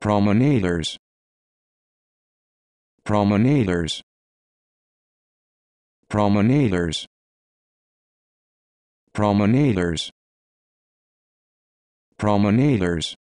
promenaders promenaders promenaders promenaders promenaders